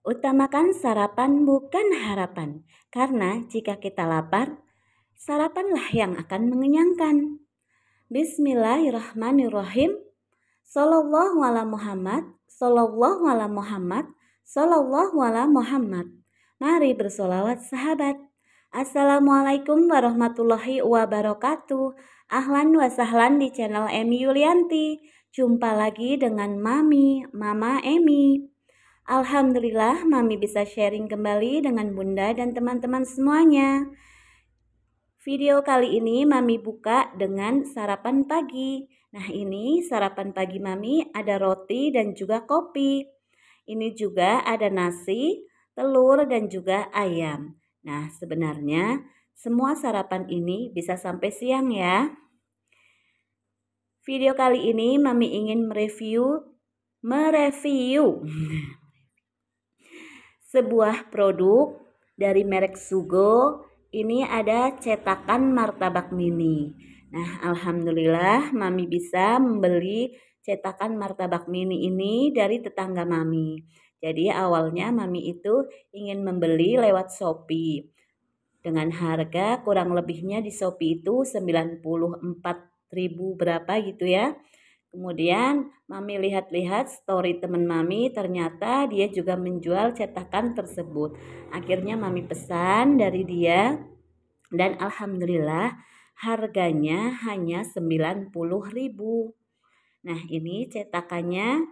Utamakan sarapan bukan harapan, karena jika kita lapar, sarapanlah yang akan mengenyangkan. Bismillahirrahmanirrahim. Sallallahu ala Muhammad, sallallahu ala Muhammad, sallallahu ala Muhammad. Mari bersolawat sahabat. Assalamualaikum warahmatullahi wabarakatuh. Ahlan wa sahlan di channel Emi Yulianti. Jumpa lagi dengan Mami, Mama Emi. Alhamdulillah Mami bisa sharing kembali dengan Bunda dan teman-teman semuanya. Video kali ini Mami buka dengan sarapan pagi. Nah ini sarapan pagi Mami ada roti dan juga kopi. Ini juga ada nasi, telur dan juga ayam. Nah sebenarnya semua sarapan ini bisa sampai siang ya. Video kali ini Mami ingin mereview mereview sebuah produk dari merek Sugo ini ada cetakan martabak mini. Nah, alhamdulillah mami bisa membeli cetakan martabak mini ini dari tetangga mami. Jadi awalnya mami itu ingin membeli lewat Shopee. Dengan harga kurang lebihnya di Shopee itu ribu berapa gitu ya. Kemudian mami lihat-lihat story teman mami ternyata dia juga menjual cetakan tersebut. Akhirnya mami pesan dari dia dan alhamdulillah harganya hanya 90.000. Nah, ini cetakannya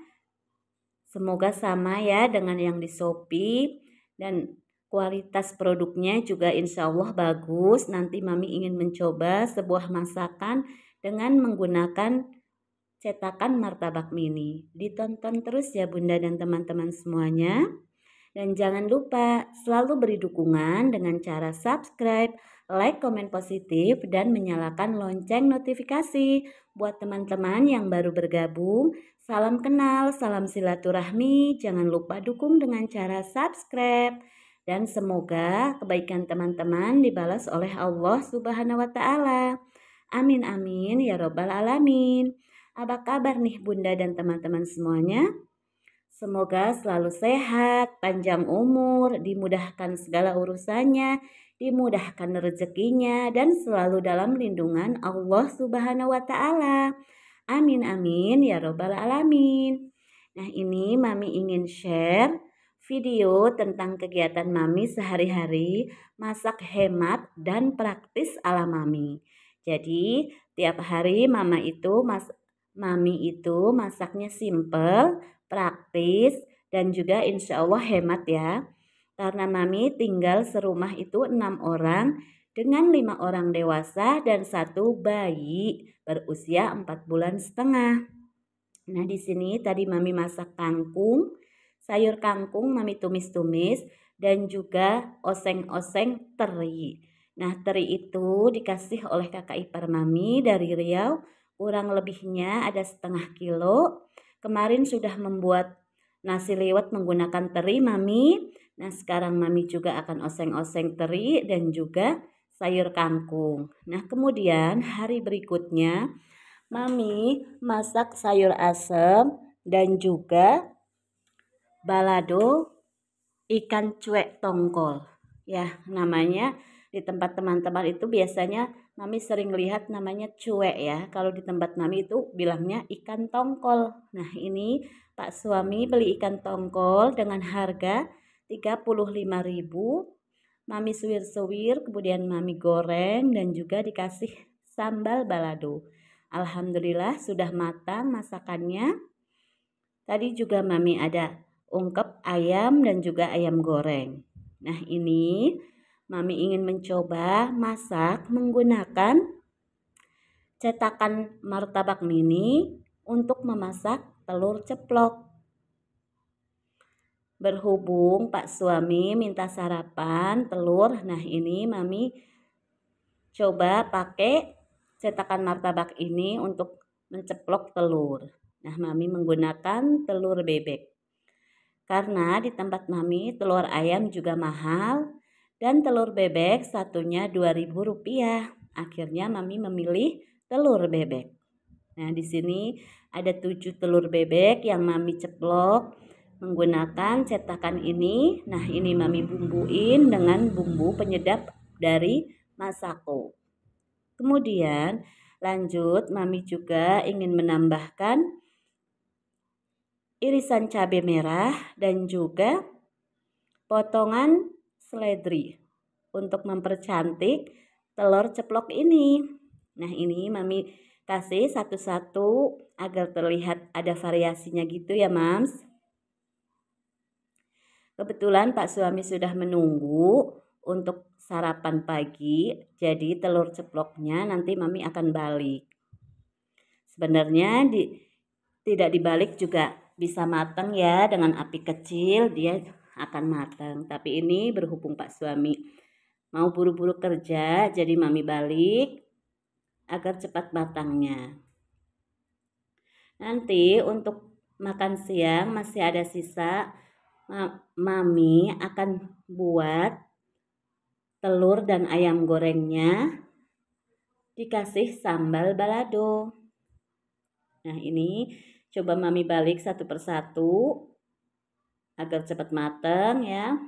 semoga sama ya dengan yang di Shopee dan kualitas produknya juga insya Allah bagus. Nanti Mami ingin mencoba sebuah masakan dengan menggunakan cetakan martabak mini. Ditonton terus ya Bunda dan teman-teman semuanya. Dan jangan lupa selalu beri dukungan dengan cara subscribe, like, komen positif, dan menyalakan lonceng notifikasi. Buat teman-teman yang baru bergabung, salam kenal, salam silaturahmi, jangan lupa dukung dengan cara subscribe. Dan semoga kebaikan teman-teman dibalas oleh Allah Subhanahu wa Ta'ala. Amin, amin ya Robbal 'Alamin. Apa kabar nih Bunda dan teman-teman semuanya? Semoga selalu sehat, panjang umur, dimudahkan segala urusannya, dimudahkan rezekinya, dan selalu dalam lindungan Allah Subhanahu wa Ta'ala. Amin, amin ya Robbal 'Alamin. Nah, ini Mami ingin share video tentang kegiatan Mami sehari-hari, masak hemat, dan praktis ala Mami. Jadi, tiap hari Mama itu mas, Mami itu masaknya simple, praktis, dan juga insya Allah hemat ya. Karena Mami tinggal serumah itu enam orang dengan lima orang dewasa dan satu bayi berusia empat bulan setengah. Nah di sini tadi Mami masak kangkung, sayur kangkung Mami tumis-tumis dan juga oseng-oseng teri. Nah teri itu dikasih oleh kakak ipar Mami dari Riau kurang lebihnya ada setengah kilo. Kemarin sudah membuat nasi liwet menggunakan teri mami. Nah sekarang mami juga akan oseng-oseng teri dan juga sayur kangkung. Nah kemudian hari berikutnya mami masak sayur asem dan juga balado ikan cuek tongkol. Ya namanya di tempat teman-teman itu biasanya Mami sering lihat namanya cuek ya. Kalau di tempat Mami itu bilangnya ikan tongkol. Nah, ini Pak suami beli ikan tongkol dengan harga 35.000. Mami suwir-suwir, kemudian Mami goreng dan juga dikasih sambal balado. Alhamdulillah sudah matang masakannya. Tadi juga Mami ada ungkep ayam dan juga ayam goreng. Nah, ini Mami ingin mencoba masak menggunakan cetakan martabak mini untuk memasak telur ceplok. Berhubung Pak suami minta sarapan telur, nah ini Mami coba pakai cetakan martabak ini untuk menceplok telur. Nah, Mami menggunakan telur bebek. Karena di tempat Mami telur ayam juga mahal, dan telur bebek satunya Rp2.000. Akhirnya Mami memilih telur bebek. Nah, di sini ada 7 telur bebek yang Mami ceplok menggunakan cetakan ini. Nah, ini Mami bumbuin dengan bumbu penyedap dari Masako. Kemudian lanjut Mami juga ingin menambahkan irisan cabai merah dan juga potongan seledri untuk mempercantik telur ceplok ini. Nah ini Mami kasih satu-satu agar terlihat ada variasinya gitu ya Mams. Kebetulan Pak Suami sudah menunggu untuk sarapan pagi, jadi telur ceploknya nanti Mami akan balik. Sebenarnya di, tidak dibalik juga bisa matang ya dengan api kecil, dia akan matang. Tapi ini berhubung Pak suami mau buru-buru kerja, jadi mami balik agar cepat matangnya. Nanti untuk makan siang masih ada sisa, mami akan buat telur dan ayam gorengnya dikasih sambal balado. Nah ini coba mami balik satu persatu agar cepat mateng ya.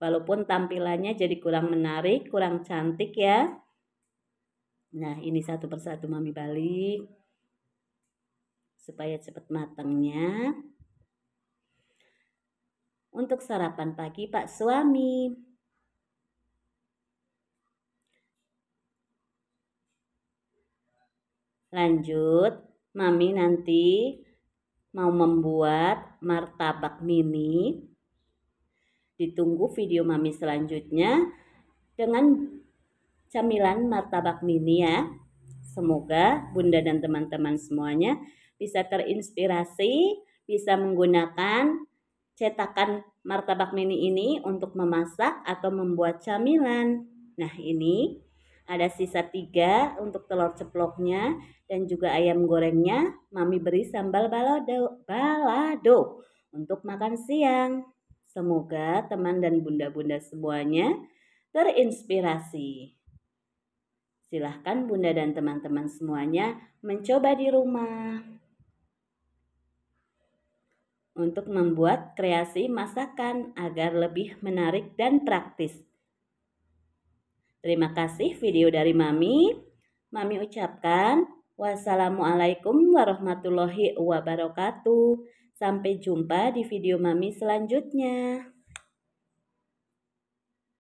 Walaupun tampilannya jadi kurang menarik, kurang cantik ya. Nah, ini satu persatu mami balik supaya cepat matangnya. Untuk sarapan pagi Pak suami. Lanjut, mami nanti mau membuat martabak mini. Ditunggu video mami selanjutnya dengan camilan martabak mini ya. Semoga bunda dan teman-teman semuanya bisa terinspirasi, bisa menggunakan cetakan martabak mini ini untuk memasak atau membuat camilan. Nah ini ada sisa tiga untuk telur ceploknya dan juga ayam gorengnya. Mami beri sambal balado, balado untuk makan siang. Semoga teman dan bunda-bunda semuanya terinspirasi. Silahkan bunda dan teman-teman semuanya mencoba di rumah. Untuk membuat kreasi masakan agar lebih menarik dan praktis Terima kasih video dari Mami. Mami ucapkan wassalamualaikum warahmatullahi wabarakatuh. Sampai jumpa di video Mami selanjutnya.